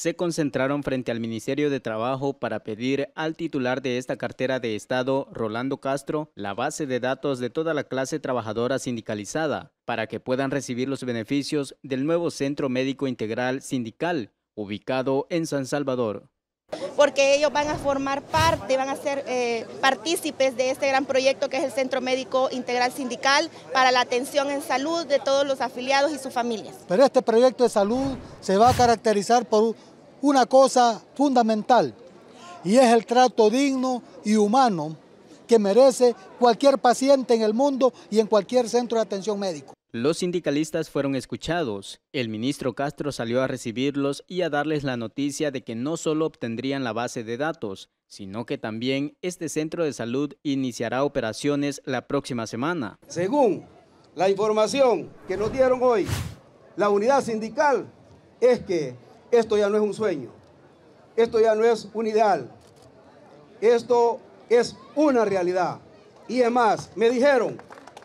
se concentraron frente al Ministerio de Trabajo para pedir al titular de esta cartera de Estado, Rolando Castro, la base de datos de toda la clase trabajadora sindicalizada para que puedan recibir los beneficios del nuevo Centro Médico Integral Sindical, ubicado en San Salvador porque ellos van a formar parte, van a ser eh, partícipes de este gran proyecto que es el Centro Médico Integral Sindical para la atención en salud de todos los afiliados y sus familias. Pero este proyecto de salud se va a caracterizar por una cosa fundamental y es el trato digno y humano que merece cualquier paciente en el mundo y en cualquier centro de atención médico. Los sindicalistas fueron escuchados. El ministro Castro salió a recibirlos y a darles la noticia de que no solo obtendrían la base de datos, sino que también este centro de salud iniciará operaciones la próxima semana. Según la información que nos dieron hoy, la unidad sindical es que esto ya no es un sueño, esto ya no es un ideal, esto es una realidad. Y además, me dijeron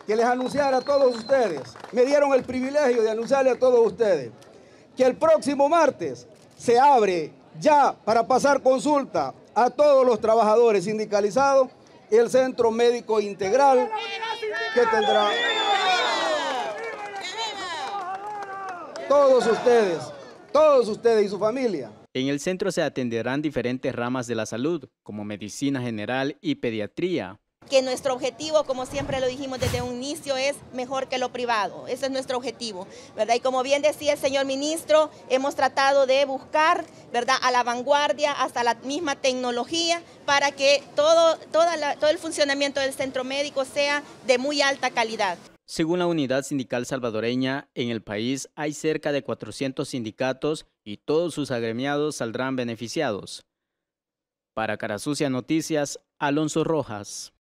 que les anunciara a todos ustedes, me dieron el privilegio de anunciarle a todos ustedes, que el próximo martes se abre ya para pasar consulta a todos los trabajadores sindicalizados el Centro Médico Integral que tendrá todos ustedes, todos ustedes y su familia. En el centro se atenderán diferentes ramas de la salud, como medicina general y pediatría, que nuestro objetivo, como siempre lo dijimos desde un inicio, es mejor que lo privado. Ese es nuestro objetivo, ¿verdad? Y como bien decía el señor ministro, hemos tratado de buscar, ¿verdad?, a la vanguardia, hasta la misma tecnología, para que todo, toda todo el funcionamiento del centro médico sea de muy alta calidad. Según la unidad sindical salvadoreña, en el país hay cerca de 400 sindicatos y todos sus agremiados saldrán beneficiados. Para Carasucia Noticias, Alonso Rojas.